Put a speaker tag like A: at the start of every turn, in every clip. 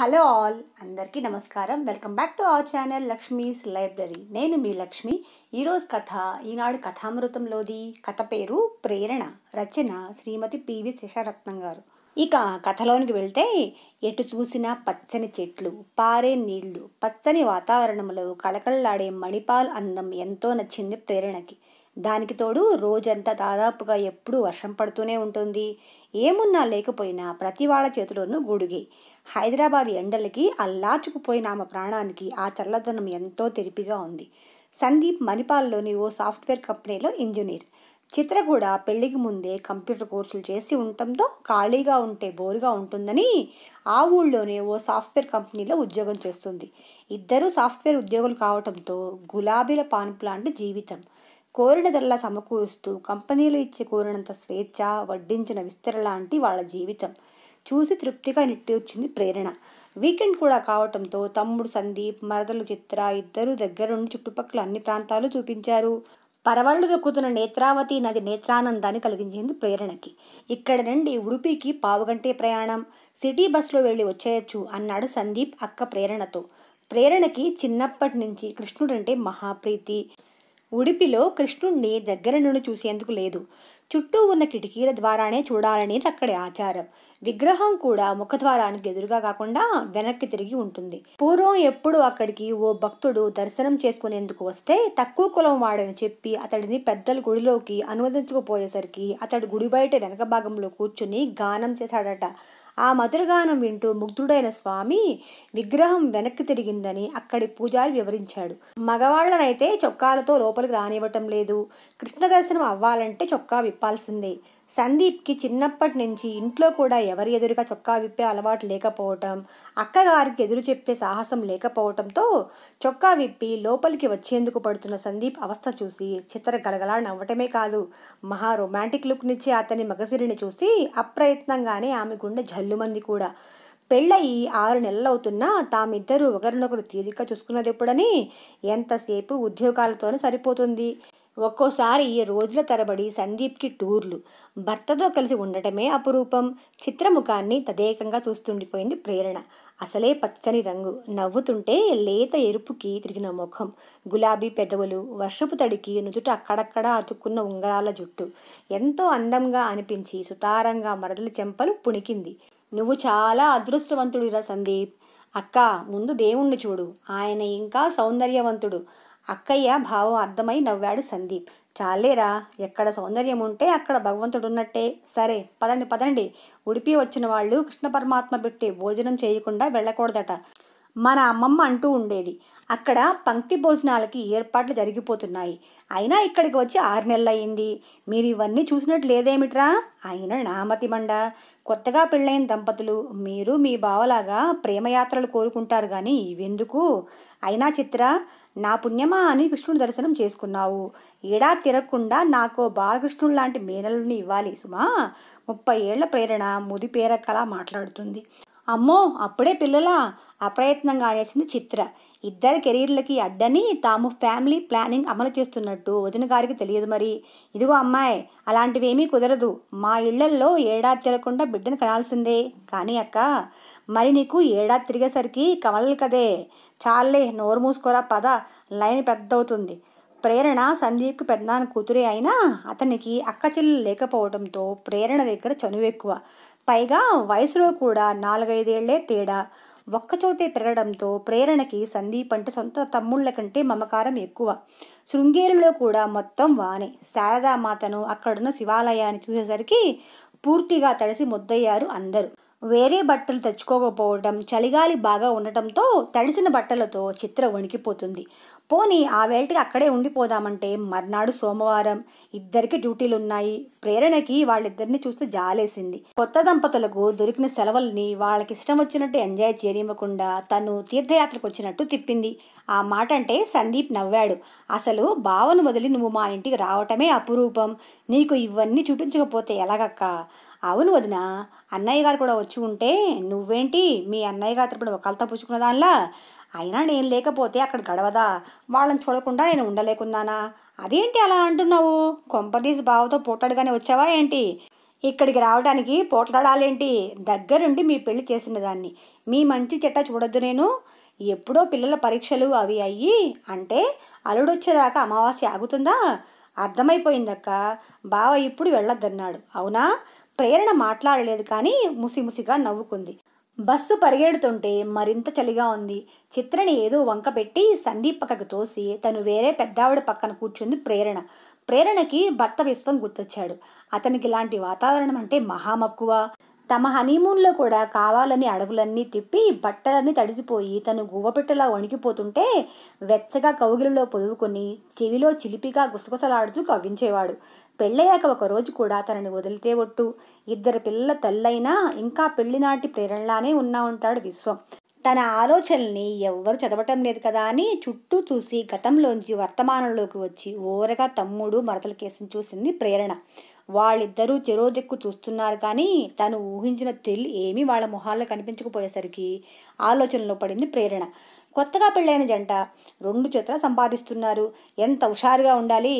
A: hello all అందరికీ నమస్కారం welcome back to our channel Lakshmi's library నేను మీ లక్ష్మి ఈరోజు కథ ఈనాడు కథామృతంలోది కథ పేరు ప్రేరణ రచన శ్రీమతి పివి శేషారత్నం గారు ఇక కథలోనికి వెళ్తే ఎటు చూసినా పచ్చని చెట్లు పారే నీళ్లు పచ్చని వాతావరణంలో కలకలలాడే మణిపాల్ అందం ఎంతో నచ్చింది ప్రేరణకి దానికి తోడు రోజంతా దాదాపుగా ఎప్పుడూ వర్షం పడుతూనే ఉంటుంది ఏమున్నా లేకపోయినా ప్రతి వాళ్ళ చేతిలోనూ గుడిగే హైదరాబాద్ ఎండలకి అల్లాచుకుపోయిన ఆమె ప్రాణానికి ఆ చల్లదనం ఎంతో తెరిపిగా ఉంది సందీప్ మణిపాల్లోని ఓ సాఫ్ట్వేర్ కంపెనీలో ఇంజనీర్ చిత్ర కూడా పెళ్లికి ముందే కంప్యూటర్ కోర్సులు చేసి ఉండటంతో ఖాళీగా ఉంటే బోరుగా ఉంటుందని ఆ ఊళ్ళోనే ఓ సాఫ్ట్వేర్ కంపెనీలో ఉద్యోగం చేస్తుంది ఇద్దరూ సాఫ్ట్వేర్ ఉద్యోగులు కావడంతో గులాబీల పానుపు లాంటి జీవితం కోరిన ధరల సమకూరుస్తూ కంపెనీలు ఇచ్చే కోరినంత స్వేచ్ఛ వడ్డించిన విస్తర లాంటి వాళ్ళ జీవితం చూసి తృప్తిగా నెట్టి వచ్చింది ప్రేరణ వీకెండ్ కూడా కావటంతో తమ్ముడు సందీప్ మరదలు చిత్ర ఇద్దరు దగ్గరుండి చుట్టుపక్కల అన్ని ప్రాంతాలు చూపించారు పరవళ్ళు దొక్కుతున్న నేత్రావతి నది నేత్రానందాన్ని కలిగించింది ప్రేరణకి ఇక్కడ నుండి ఉడుపికి పావుగంటే ప్రయాణం సిటీ బస్సులో వెళ్ళి వచ్చేయచ్చు అన్నాడు సందీప్ అక్క ప్రేరణతో ప్రేరణకి చిన్నప్పటి నుంచి కృష్ణుడంటే మహాప్రీతి ఉడిపిలో కృష్ణుణ్ణి దగ్గర నుండి చూసేందుకు లేదు చుట్టూ ఉన్న కిటికీల ద్వారానే చూడాలనేది అక్కడి ఆచారం విగ్రహం కూడా ముఖద్వారానికి ఎదురుగా కాకుండా వెనక్కి తిరిగి ఉంటుంది పూర్వం ఎప్పుడు అక్కడికి ఓ భక్తుడు దర్శనం చేసుకునేందుకు వస్తే తక్కువ కులం వాడని చెప్పి అతడిని పెద్దల గుడిలోకి అనువదించుకుపోయేసరికి అతడు గుడి బయట వెనక భాగంలో కూర్చుని గానం చేశాడట ఆ మధురగానం వింటూ ముగ్ధుడైన స్వామి విగ్రహం వెనక్కి తిరిగిందని అక్కడి పూజారి వివరించాడు మగవాళ్లనైతే చొక్కాలతో లోపలికి రానివ్వటం లేదు కృష్ణ దర్శనం అవ్వాలంటే చొక్కా విప్పాల్సిందే సందీప్కి చిన్నప్పటి నుంచి ఇంట్లో కూడా ఎవరి ఎదురుగా చొక్కా విప్పే అలవాటు లేకపోవటం అక్కగారికి ఎదురు చెప్పే సాహసం లేకపోవటంతో చొక్కా విప్పి లోపలికి వచ్చేందుకు పడుతున్న సందీప్ అవస్థ చూసి చిత్ర గలగలా నవ్వటమే కాదు మహా రొమాంటిక్ లుక్నిచ్చే అతని మగసిరిని చూసి అప్రయత్నంగానే ఆమె గుండె జల్లుమంది కూడా పెళ్ళయి ఆరు నెలలవుతున్నా తామిద్దరూ ఒకరినొకరు తీరిక చూసుకున్నది ఎప్పుడని ఎంతసేపు ఉద్యోగాలతోనే సరిపోతుంది ఒక్కోసారి రోజుల తరబడి సందీప్కి టూర్లు భర్తతో కలిసి ఉండటమే అపురూపం చిత్రముఖాన్ని తదేకంగా చూస్తుండిపోయింది ప్రేరణ అసలే పచ్చని రంగు నవ్వుతుంటే లేత ఎరుపుకి తిరిగిన ముఖం గులాబీ పెదవులు వర్షపు తడికి నుదుట అక్కడక్కడ అతుక్కున్న ఉంగరాల జుట్టు ఎంతో అందంగా అనిపించి సుతారంగా మరదల చెంపలు పుణికింది నువ్వు చాలా అదృష్టవంతుడిరా సందీప్ అక్క ముందు దేవుణ్ణి చూడు ఆయన ఇంకా సౌందర్యవంతుడు అక్కయ్య భావం అర్థమై నవ్వాడు సందీప్ చాలేరా ఎక్కడ సౌందర్యం ఉంటే అక్కడ భగవంతుడు ఉన్నట్టే సరే పదండి పదండి ఉడిపి వచ్చిన వాళ్ళు కృష్ణ పరమాత్మ పెట్టి భోజనం చేయకుండా వెళ్ళకూడదట మన అమ్మమ్మ అంటూ ఉండేది అక్కడ పంక్తి భోజనాలకి ఏర్పాట్లు జరిగిపోతున్నాయి అయినా ఇక్కడికి వచ్చి ఆరు నెలలు అయింది మీరు ఇవన్నీ చూసినట్టు లేదేమిట్రా అయినా నామతి మండ కొత్తగా పెళ్ళైన దంపతులు మీరు మీ బావలాగా ప్రేమయాత్రలు కోరుకుంటారు కానీ ఇవెందుకు అయినా చిత్ర నా పుణ్యమా అని కృష్ణుని దర్శనం చేసుకున్నావు ఏడా తిరగకుండా నాకు బాలకృష్ణుడు లాంటి మేనల్ని ఇవ్వాలి సుమా ముప్పై ఏళ్ల ప్రేరణ ముదిపేరక్కలా మాట్లాడుతుంది అమ్మో అప్పుడే పిల్లల అప్రయత్నంగా ఆడేసింది చిత్ర ఇద్దరి కెరీర్లకి అడ్డని తాము ఫ్యామిలీ ప్లానింగ్ అమలు చేస్తున్నట్టు వదిన గారికి తెలియదు మరి ఇదిగో అమ్మాయి అలాంటివేమీ కుదరదు మా ఇళ్లల్లో ఏడాది తిరగకుండా బిడ్డను కనాల్సిందే కానీ అక్క మరి నీకు ఏడాది తిరిగేసరికి కమలలు కదే చాలే నోరు మూసుకోరా పద లైన్ పెద్దవుతుంది ప్రేరణ సందీప్కి పెద్దనాన్న కూతురే అయినా అతనికి అక్క చెల్లెలు లేకపోవడంతో ప్రేరణ దగ్గర చనువు ఎక్కువ పైగా వయసులో కూడా నాలుగైదేళ్లే తేడా ఒక్కచోటే పెరగడంతో ప్రేరణకి సందీప్ అంటే సొంత తమ్ముళ్ళ కంటే మమకారం ఎక్కువ శృంగేరిలో కూడా మొత్తం వానే శారదామాతను అక్కడున్న శివాలయాన్ని చూసేసరికి పూర్తిగా తడిసి ముద్దయ్యారు అందరూ వేరే బట్టలు తెచ్చుకోకపోవడం చలిగాలి బాగా ఉండటంతో తడిసిన బట్టలతో చిత్ర వణికిపోతుంది పోనీ ఆ వేళటికి అక్కడే ఉండిపోదామంటే మర్నాడు సోమవారం ఇద్దరికి డ్యూటీలు ఉన్నాయి ప్రేరణకి వాళ్ళిద్దరిని చూస్తే జాలేసింది కొత్త దంపతులకు దొరికిన సెలవుల్ని వాళ్ళకి ఇష్టం వచ్చినట్టు ఎంజాయ్ చేయనివ్వకుండా తను తీర్థయాత్రకు వచ్చినట్టు తిప్పింది ఆ మాట అంటే సందీప్ నవ్వాడు అసలు భావను వదిలి నువ్వు మా ఇంటికి రావటమే అపురూపం నీకు ఇవన్నీ చూపించకపోతే ఎలాగక్క అవును వదిన అన్నయ్య గారు కూడా వచ్చి ఉంటే నువ్వేంటి మీ అన్నయ్య గారి తరపున ఒకళ్ళతో పుచ్చుకున్న దానిలా అయినా నేను లేకపోతే అక్కడ గడవదా వాళ్ళని చూడకుండా నేను ఉండలేకున్నానా అదేంటి అలా అంటున్నావు కొంపదీసి బావతో పోట్లాడగానే వచ్చావా ఏంటి ఇక్కడికి రావడానికి పోట్లాడాలేంటి దగ్గరుండి మీ పెళ్లి చేసిన దాన్ని మీ మంచి చెట్ట చూడొద్దు నేను ఎప్పుడో పిల్లల పరీక్షలు అవి అయ్యి అంటే అలుడొచ్చేదాకా అమావాస్య ఆగుతుందా అర్థమైపోయిందక్క బావ ఇప్పుడు వెళ్ళొద్దన్నాడు అవునా ప్రేరణ మాట్లాడలేదు కానీ ముసిముసిగా నవ్వుకుంది బస్సు పరిగెడుతుంటే మరింత చలిగా ఉంది చిత్రని ఏదో వంక పెట్టి సందీప్ పక్కకు తోసి తను వేరే పెద్దావిడ పక్కన కూర్చుంది ప్రేరణ ప్రేరణకి భర్త విశ్వం గుర్తొచ్చాడు అతనికి ఇలాంటి వాతావరణం అంటే మహామక్కువ తమ హనీమూన్లో కూడా కావాలని అడవులన్నీ తిప్పి బట్టలన్నీ తడిసిపోయి తను గువ్వపెట్టలా వణికిపోతుంటే వెచ్చగా కౌగిలిలో పొదువుకొని చెవిలో చిలిపిగా గుసగుసలాడుతూ కవ్వించేవాడు పెళ్ళయ్యాక ఒకరోజు కూడా తనని వదిలితే ఒట్టు ఇద్దరు పిల్లల తల్లైనా ఇంకా పెళ్లినాటి ప్రేరణలానే ఉన్నా ఉంటాడు విశ్వం తన ఆలోచనల్ని ఎవ్వరు చదవటం లేదు కదా అని చుట్టూ చూసి గతంలోంచి వర్తమానంలోకి వచ్చి ఓరగా తమ్ముడు మరతల కేసును చూసింది ప్రేరణ వాళ్ళిద్దరూ చెరోదిక్కు చూస్తున్నారు కానీ తను ఊహించిన తెల్లి ఏమీ వాళ్ళ మొహాల్లో కనిపించకపోయేసరికి ఆలోచనలో పడింది ప్రేరణ కొత్తగా పెళ్ళైన జంట రెండు చేతుల సంపాదిస్తున్నారు ఎంత హుషారుగా ఉండాలి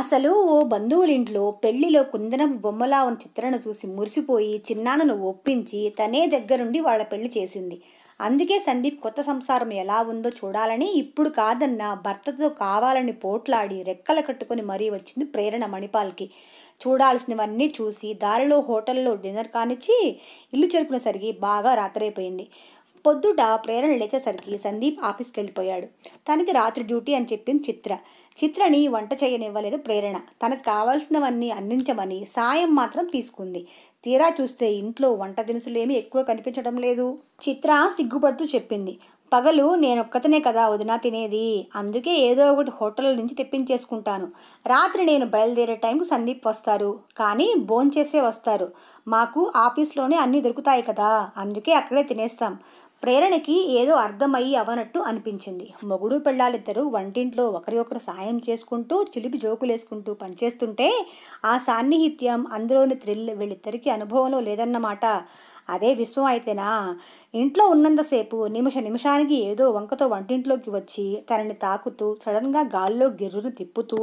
A: అసలు ఓ బంధువులింట్లో పెళ్లిలో కుందనపు బొమ్మలా ఉన్న చిత్రణ చూసి మురిసిపోయి చిన్నాన్నను ఒప్పించి తనే దగ్గరుండి వాళ్ళ పెళ్లి చేసింది అందుకే సందీప్ కొత్త సంసారం ఎలా ఉందో చూడాలని ఇప్పుడు కాదన్న భర్తతో కావాలని పోట్లాడి రెక్కలు కట్టుకుని మరీ వచ్చింది ప్రేరణ మణిపాల్కి చూడాల్సినవన్నీ చూసి దారిలో హోటల్లో డిన్నర్ కానిచ్చి ఇల్లు చేరుకునేసరికి బాగా రాత్రైపోయింది పొద్దుట ప్రేరణ లేచేసరికి సందీప్ ఆఫీస్కి వెళ్ళిపోయాడు తనకి రాత్రి డ్యూటీ అని చెప్పింది చిత్ర చిత్రని వంట చేయనివ్వలేదు ప్రేరణ తనకు కావాల్సినవన్నీ అందించమని సాయం మాత్రం తీసుకుంది తీరా చూస్తే ఇంట్లో వంట దినుసులేమీ ఎక్కువ కనిపించడం లేదు చిత్ర సిగ్గుపడుతూ చెప్పింది పగలు నేనొక్కతనే కదా వదిన తినేది అందుకే ఏదో ఒకటి హోటల్ నుంచి తెప్పించేసుకుంటాను రాత్రి నేను బయలుదేరే టైంకు సందీప్ వస్తారు కానీ భోంచేసే వస్తారు మాకు ఆఫీస్లోనే అన్నీ దొరుకుతాయి కదా అందుకే అక్కడే తినేస్తాం ప్రేరణకి ఏదో అర్థమయ్యి అవనట్టు అనిపించింది మొగుడు పెళ్ళాలిద్దరూ వంటింట్లో ఒకరికొకరు సాయం చేసుకుంటూ చిలిపి జోకులేసుకుంటూ పనిచేస్తుంటే ఆ సాన్నిహిత్యం అందులోని థ్రిల్ వీళ్ళిద్దరికీ అనుభవంలో లేదన్నమాట అదే విశ్వం అయితేనా ఇంట్లో ఉన్నంతసేపు నిమిష నిమిషానికి ఏదో వంకతో వంటింట్లోకి వచ్చి తనని తాకుతూ సడన్గా గాల్లో గిర్రును తిప్పుతూ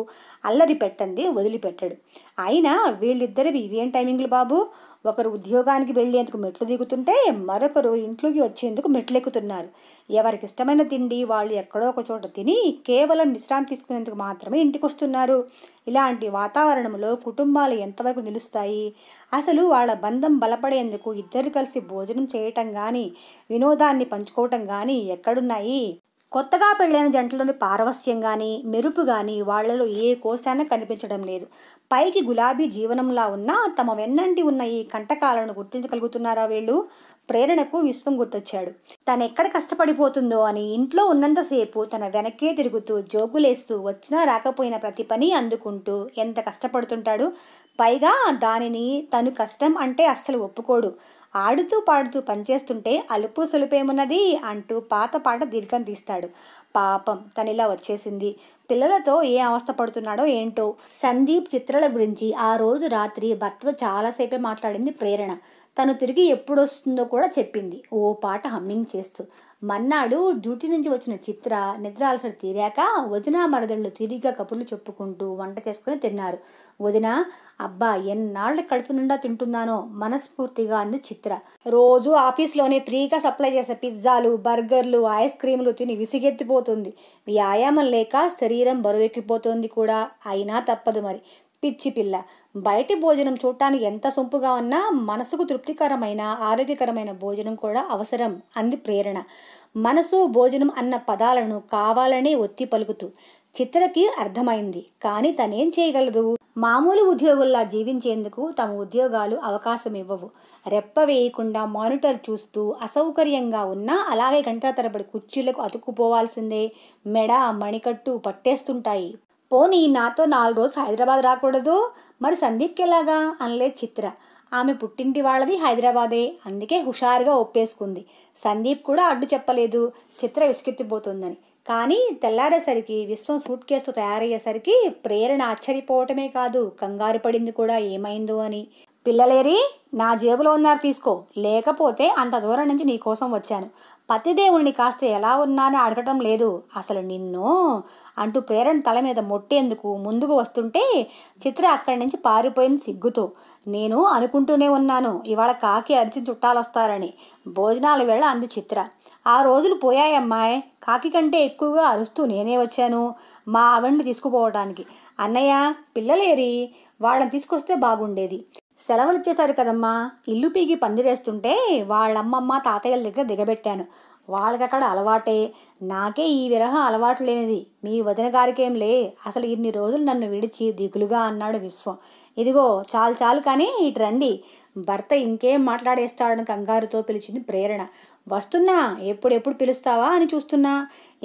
A: అల్లరి పెట్టంది వదిలిపెట్టాడు అయినా వీళ్ళిద్దరివి ఇవేం టైమింగ్లు బాబు ఒకరు ఉద్యోగానికి వెళ్లేందుకు మెట్లు దిగుతుంటే మరొకరు ఇంట్లోకి వచ్చేందుకు మెట్లు ఎక్కుతున్నారు ఎవరికి ఇష్టమైన తిండి వాళ్ళు ఎక్కడో ఒక చోట తిని కేవలం విశ్రాంతి తీసుకునేందుకు మాత్రమే ఇంటికి వస్తున్నారు ఇలాంటి వాతావరణంలో కుటుంబాలు ఎంతవరకు నిలుస్తాయి అసలు వాళ్ళ బంధం బలపడేందుకు ఇద్దరు కలిసి భోజనం చేయటం కానీ వినోదాన్ని పంచుకోవటం కానీ ఎక్కడున్నాయి కొత్తగా పెళ్ళైన జంటలోని పారవస్యం కానీ మెరుపు కానీ వాళ్లలో ఏ కోశాన్ని కనిపించడం లేదు పైకి గులాబీ జీవనంలా ఉన్నా తమ వెన్నంటి ఉన్న ఈ కంటకాలను గుర్తించగలుగుతున్నారా వీళ్ళు ప్రేరణకు విశ్వం గుర్తొచ్చాడు తను ఎక్కడ కష్టపడిపోతుందో అని ఇంట్లో ఉన్నంతసేపు తన వెనకే తిరుగుతూ జోకులేస్తూ వచ్చినా రాకపోయిన ప్రతి పని అందుకుంటూ ఎంత కష్టపడుతుంటాడు పైగా దానిని తను కష్టం అంటే అస్సలు ఒప్పుకోడు ఆడుతూ పాడుతూ పనిచేస్తుంటే అలుపు సులుపేమున్నది అంటూ పాత పాట దీర్ఘం తీస్తాడు పాపం తనిలా వచ్చేసింది పిల్లలతో ఏ అవస్థ పడుతున్నాడో ఏంటో సందీప్ చిత్రాల గురించి ఆ రోజు రాత్రి భర్త చాలాసేపే మాట్లాడింది ప్రేరణ తను తిరిగి ఎప్పుడొస్తుందో కూడా చెప్పింది ఓ పాట హమ్మింగ్ చేస్తూ మన్నాడు డ్యూటీ నుంచి వచ్చిన చిత్ర నిద్ర అలసడు తీరాక వదిన మరదళ్ళు తిరిగ్గా కబుర్లు చెప్పుకుంటూ వంట చేసుకుని తిన్నారు వదిన అబ్బా ఎన్నాళ్ళు కడుపు నిండా తింటున్నానో మనస్ఫూర్తిగా అంది చిత్ర రోజు ఆఫీస్లోనే ఫ్రీగా సప్లై చేసే పిజ్జాలు బర్గర్లు ఐస్ క్రీములు తిని విసిగెత్తిపోతుంది వ్యాయామం లేక శరీరం బరువెక్కిపోతుంది కూడా అయినా తప్పదు మరి పిచ్చి పిల్ల బయటి భోజనం చూడటానికి ఎంత సొంపుగా ఉన్నా మనసుకు తృప్తికరమైన ఆరోగ్యకరమైన భోజనం కూడా అవసరం అంది ప్రేరణ మనసు భోజనం అన్న పదాలను కావాలనే ఒత్తి పలుకుతూ చిత్రకి అర్థమైంది కానీ తనేం చేయగలదు మామూలు ఉద్యోగుల్లా జీవించేందుకు తమ ఉద్యోగాలు అవకాశం ఇవ్వవు రెప్ప వేయకుండా మానిటర్ చూస్తూ అసౌకర్యంగా ఉన్నా అలాగే గంటా తరబడి కుర్చీలకు అతుక్కుపోవాల్సిందే మెడ మణికట్టు పట్టేస్తుంటాయి పోనీ నాతో నాలుగు రోజులు హైదరాబాద్ రాకూడదు మరి సందీప్కి ఎలాగా అనలేదు చిత్ర ఆమె పుట్టింటి వాళ్ళది హైదరాబాదే అందుకే హుషారుగా ఒప్పేసుకుంది సందీప్ కూడా అడ్డు చెప్పలేదు చిత్ర విసుకెత్తిపోతుందని కానీ తెల్లారేసరికి విశ్వం సూట్ కేసుతో తయారయ్యేసరికి ప్రేరణ ఆశ్చర్యపోవటమే కాదు కంగారు పడింది కూడా ఏమైందో అని పిల్లలేరి నా జేబులో ఉన్నారు తీసుకో లేకపోతే అంత దూరం నుంచి నీ కోసం వచ్చాను పతిదేవుణ్ణి కాస్త ఎలా ఉన్నానని అడగటం లేదు అసలు నిన్ను అంటూ ప్రేరణ తల మీద మొట్టేందుకు ముందుకు వస్తుంటే చిత్ర అక్కడి నుంచి పారిపోయింది సిగ్గుతో నేను అనుకుంటూనే ఉన్నాను ఇవాళ కాకి అరిచి చుట్టాలొస్తారని భోజనాల వేళ అంది చిత్ర ఆ రోజులు పోయాయమ్మాయ్ కాకి కంటే ఎక్కువగా అరుస్తూ నేనే వచ్చాను మా ఆవిడ్ని తీసుకుపోవడానికి అన్నయ్య పిల్లలేరి వాళ్ళని తీసుకొస్తే బాగుండేది సెలవులు ఇచ్చేశారు కదమ్మా ఇల్లు పీగి పందిరేస్తుంటే వాళ్ళమ్మమ్మ తాతయ్యల దగ్గర దిగబెట్టాను వాళ్ళకక్కడ అలవాటే నాకే ఈ విరహం అలవాటు లేనిది మీ వదిన గారికేం లే అసలు ఇన్ని రోజులు నన్ను విడిచి దిగులుగా అన్నాడు విశ్వం ఇదిగో చాలు చాలు కానీ ఇటు రండి భర్త ఇంకేం మాట్లాడేస్తాడని కంగారుతో పిలిచింది ప్రేరణ వస్తున్నా ఎప్పుడెప్పుడు పిలుస్తావా అని చూస్తున్నా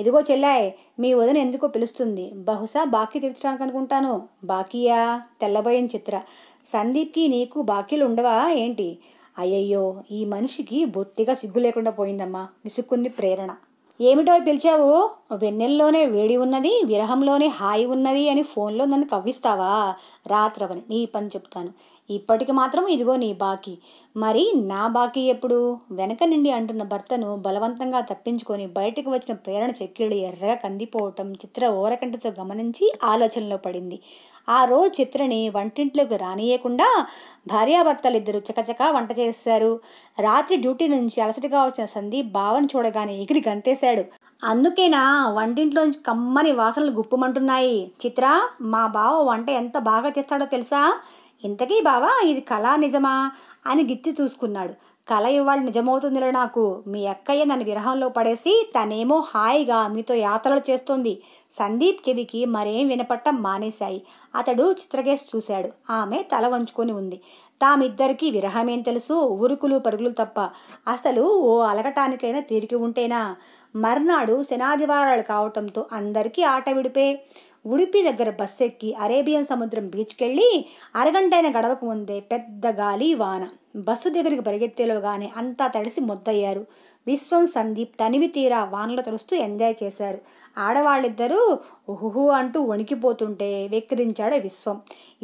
A: ఇదిగో చెల్లాయ్ మీ వదిన ఎందుకో పిలుస్తుంది బహుశా బాకీ తీర్చడానికి అనుకుంటాను బాకీయా తెల్లబోయిన చిత్ర సందీప్కి నీకు ఉండవా ఏంటి అయ్యయ్యో ఈ మనిషికి బొత్తిగా సిగ్గు లేకుండా పోయిందమ్మా విసుక్కుంది ప్రేరణ ఏమిటో పిలిచావు వెన్నెల్లోనే వేడి ఉన్నది విరహంలోనే హాయి ఉన్నది అని ఫోన్లో నన్ను కవ్విస్తావా రాత్రవని నీ పని చెప్తాను ఇప్పటికి మాత్రం ఇదిగో నీ బాకీ మరి నా బాకీ ఎప్పుడు వెనక నుండి అంటున్న భర్తను బలవంతంగా తప్పించుకొని బయటకు వచ్చిన ప్రేరణ చెక్కిళ్ళు ఎర్రగా కందిపోవటం చిత్ర ఓరకంటతో గమనించి ఆలోచనలో పడింది ఆ రోజు చిత్రని వంటింట్లోకి రానియకుండా భార్యాభర్తలిద్దరూ చకచక వంట చేశారు రాత్రి డ్యూటీ నుంచి అలసటిగా వచ్చిన సందీప్ భావన చూడగానే ఎగిరి గంతేశాడు అందుకేనా వంటింట్లోంచి కమ్మని వాసనలు గుప్పమంటున్నాయి చిత్ర మా బావ వంట ఎంత బాగా చేస్తాడో తెలుసా ఇంతకీ బావా ఇది కళా నిజమా అని గిత్తి చూసుకున్నాడు కల ఇవాళ నిజమవుతుందిలే నాకు మీ అక్కయ్య నన్ను విరహంలో పడేసి తనేమో హాయిగా మీతో యాత్రలు చేస్తోంది సందీప్ చెవికి మరేం వినపట్టం మానేశాయి అతడు చిత్రకేష్ చూశాడు ఆమె తల వంచుకొని ఉంది తామిద్దరికీ విరహమేం తెలుసు ఉరుకులు పరుగులు తప్ప అసలు ఓ అలగటానికైనా తీరికి ఉంటేనా మర్నాడు శనాదివారాలు కావటంతో అందరికీ ఆట విడిపే ఉడిపి దగ్గర బస్సెక్కి అరేబియన్ సముద్రం బీచ్కెళ్ళి అరగంటైన గడవకు ముందే పెద్ద గాలి వాన బస్సు దగ్గరికి పరిగెత్తేలోగానే అంతా తడిసి మొద్దయ్యారు విశ్వం సందీప్ తనివి తీరా వానలో తడుస్తూ ఎంజాయ్ చేశారు ఆడవాళ్ళిద్దరూ ఓహో అంటూ వణికిపోతుంటే వెక్కిరించాడు విశ్వం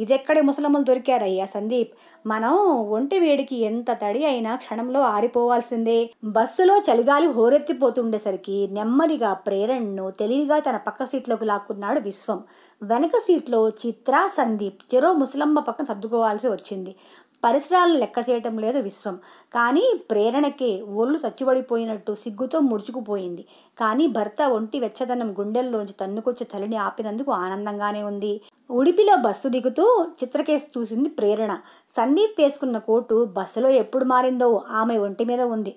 A: ఇదెక్కడే ముసలమ్మలు దొరికారయ్యా సందీప్ మనం ఒంటి వేడికి ఎంత తడి అయినా క్షణంలో ఆరిపోవాల్సిందే బస్సులో చలిగాలి హోరెత్తిపోతుండేసరికి నెమ్మదిగా ప్రేరణను తెలివిగా తన పక్క సీట్లోకి లాక్కున్నాడు విశ్వం వెనక సీట్లో చిత్ర సందీప్ చెరో ముసలమ్మ పక్కన సర్దుకోవాల్సి వచ్చింది పరిసరాలను లెక్క చేయటం లేదు విశ్వం కానీ ప్రేరణకే ఒళ్ళు చచ్చిబడిపోయినట్టు సిగ్గుతో ముడుచుకుపోయింది కానీ భర్త ఒంటి వెచ్చదనం గుండెల్లోంచి తన్నుకొచ్చి తల్లిని ఆపినందుకు ఆనందంగానే ఉంది ఉడిపిలో బస్సు దిగుతూ చిత్రకేసి చూసింది ప్రేరణ సందీప్ వేసుకున్న కోటు బస్సులో ఎప్పుడు మారిందో ఆమె ఒంటి మీద ఉంది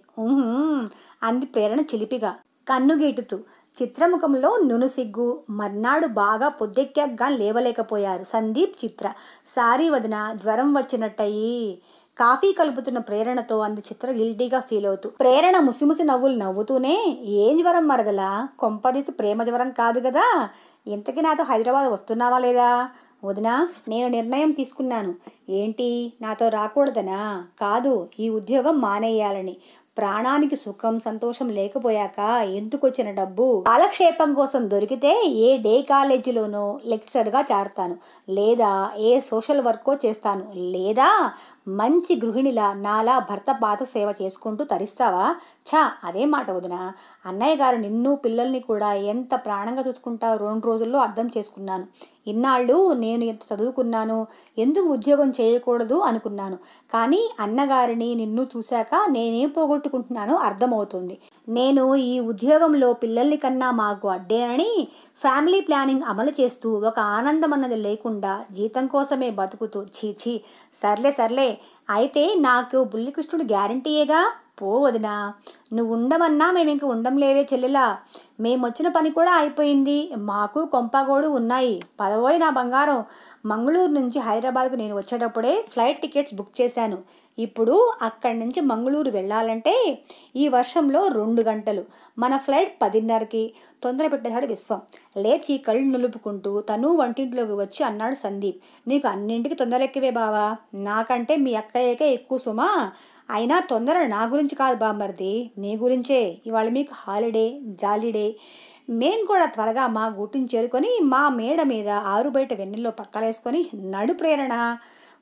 A: అంది ప్రేరణ చిలిపిగా కన్నుగీటుతూ చిత్రముఖంలో నునుసిగ్గు మర్నాడు బాగా పొద్దెక్కాక లేవలేకపోయారు సందీప్ చిత్ర సారీ వదిన జ్వరం వచ్చినట్టయి కాఫీ కలుపుతున్న ప్రేరణతో అంది చిత్ర గిల్డీగా ఫీల్ అవుతూ ప్రేరణ ముసిముసి నవ్వులు నవ్వుతూనే ఏం జ్వరం మరగల కొంపదీసి ప్రేమ జ్వరం కాదు కదా ఇంతకీ నాతో హైదరాబాద్ వస్తున్నావా లేదా వదినా నేను నిర్ణయం తీసుకున్నాను ఏంటి నాతో రాకూడదనా కాదు ఈ ఉద్యోగం మానేయాలని ప్రాణానికి సుఖం సంతోషం లేకపోయాక ఎందుకు వచ్చిన డబ్బు కాలక్షేపం కోసం దొరికితే ఏ డే కాలేజీలోనో లెక్చర్గా చేరతాను లేదా ఏ సోషల్ వర్కో చేస్తాను లేదా మంచి గృహిణిలా నాలా భర్త పాత సేవ చేసుకుంటూ తరిస్తావా ఛా అదే మాట వదిన అన్నయ్య గారు నిన్ను పిల్లల్ని కూడా ఎంత ప్రాణంగా చూసుకుంటావు రెండు రోజుల్లో అర్థం చేసుకున్నాను ఇన్నాళ్ళు నేను ఎంత చదువుకున్నాను ఎందుకు ఉద్యోగం చేయకూడదు అనుకున్నాను కానీ అన్నగారిని నిన్ను చూశాక నేనేం పోగొట్టుకుంటున్నానో అర్థమవుతుంది నేను ఈ ఉద్యోగంలో పిల్లల్ని కన్నా మాకు అడ్డేనని ఫ్యామిలీ ప్లానింగ్ అమలు చేస్తూ ఒక ఆనందం అన్నది లేకుండా జీతం కోసమే బతుకుతూ చీచీ సర్లే సర్లే అయితే నాకు బుల్లికృష్ణుడు గ్యారంటీయేగా పో వదినా నువ్వు ఉండమన్నా మేము ఇంక ఉండం లేవే చెల్లెలా మేమొచ్చిన పని కూడా అయిపోయింది మాకు కొంపగోడు ఉన్నాయి పదవోయి నా బంగారం మంగళూరు నుంచి హైదరాబాద్కు నేను వచ్చేటప్పుడే ఫ్లైట్ టికెట్స్ బుక్ చేశాను ఇప్పుడు అక్కడి నుంచి మంగళూరు వెళ్ళాలంటే ఈ వర్షంలో రెండు గంటలు మన ఫ్లైట్ పదిన్నరకి తొందర పెట్టేశాడు విశ్వం లేచి కళ్ళు నిలుపుకుంటూ తను వంటింట్లోకి వచ్చి అన్నాడు సందీప్ నీకు అన్నింటికి తొందర ఎక్కువే బావా నాకంటే మీ అక్కయ్యకే ఎక్కువ సుమా అయినా తొందర నా గురించి కాదు బామ్మర్ది నీ గురించే ఇవాళ మీకు హాలిడే జాలిడే మేము కూడా త్వరగా మా గుట్టిని చేరుకొని మా మేడ మీద ఆరు బయట వెన్నెల్లో పక్కలేసుకొని నడు ప్రేరణ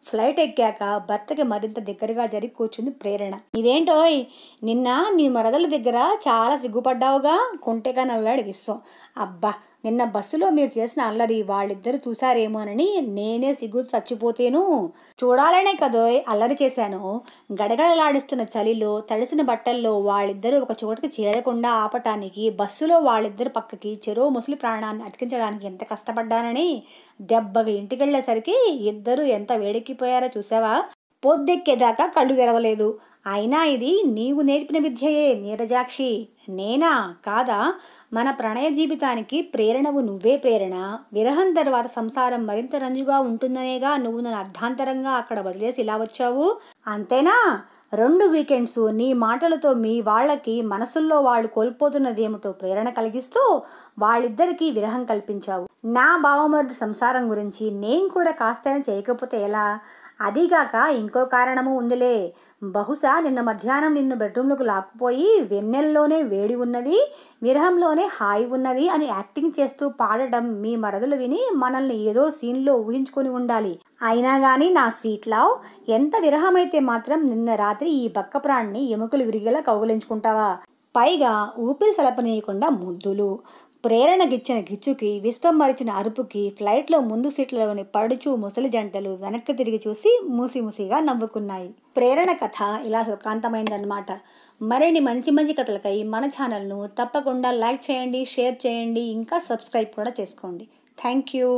A: ఫ్లైట్ ఎక్కాక భర్తకి మరింత దగ్గరగా జరిగి కూర్చుంది ప్రేరణ ఇదేంటోయ్ నిన్న నీ మరదల దగ్గర చాలా సిగ్గుపడ్డావుగా కుంటేగా నవ్వాడు విశ్వం అబ్బా నిన్న బస్సులో మీరు చేసిన అల్లరి వాళ్ళిద్దరు చూసారేమోనని నేనే సిగ్గు చచ్చిపోతేను చూడాలనే కదోయ్ అల్లరి చేశాను గడగడలాడిస్తున్న చలిలో తడిసిన బట్టల్లో వాళ్ళిద్దరూ ఒక చోటకి చేరకుండా ఆపటానికి బస్సులో వాళ్ళిద్దరు పక్కకి చెరో ముసలి ప్రాణాన్ని అతికించడానికి ఎంత కష్టపడ్డానని దెబ్బకి ఇంటికెళ్ళేసరికి ఇద్దరు ఎంత వేడెక్కిపోయారో చూసావా పొద్దెక్కేదాకా కళ్ళు తెరవలేదు అయినా ఇది నీవు నేర్పిన విద్యయే నీరజాక్షి నేనా కాదా మన ప్రణయ జీవితానికి ప్రేరణవు నువ్వే ప్రేరణ విరహం తర్వాత సంసారం మరింత రంజుగా ఉంటుందనేగా నువ్వు నన్ను అర్ధాంతరంగా అక్కడ వదిలేసి ఇలా వచ్చావు అంతేనా రెండు వీకెండ్స్ నీ మాటలతో మీ వాళ్ళకి మనసుల్లో వాళ్ళు కోల్పోతున్నదేమిటో ప్రేరణ కలిగిస్తూ వాళ్ళిద్దరికీ విరహం కల్పించావు నా భావమర్ది సంసారం గురించి నేను కూడా కాస్తైనా చేయకపోతే ఎలా అదీగాక ఇంకో కారణము ఉందిలే బహుశా నిన్న మధ్యాహ్నం నిన్ను బెడ్రూమ్లోకి లాక్కుపోయి వెన్నెల్లోనే వేడి ఉన్నది విరహంలోనే హాయి ఉన్నది అని యాక్టింగ్ చేస్తూ పాడటం మీ మరదలు విని మనల్ని ఏదో సీన్లో ఊహించుకొని ఉండాలి అయినా కానీ నా స్వీట్ లావ్ ఎంత విరహమైతే మాత్రం నిన్న రాత్రి ఈ బక్క ప్రాణ్ణి ఎముకలు విరిగేలా కౌగులించుకుంటావా పైగా ఊపిరి సలపనీయకుండా ముద్దులు ప్రేరణగిచ్చిన గిచ్చుకి మరిచిన అరుపుకి ఫ్లైట్లో ముందు సీట్లలోని పడుచు ముసలి జంటలు వెనక్కి తిరిగి చూసి మూసిమూసిగా నవ్వుకున్నాయి ప్రేరణ కథ ఇలా సుఖాంతమైందన్నమాట మరిన్ని మంచి మంచి కథలకై మన ఛానల్ను తప్పకుండా లైక్ చేయండి షేర్ చేయండి ఇంకా సబ్స్క్రైబ్ కూడా చేసుకోండి థ్యాంక్ యూ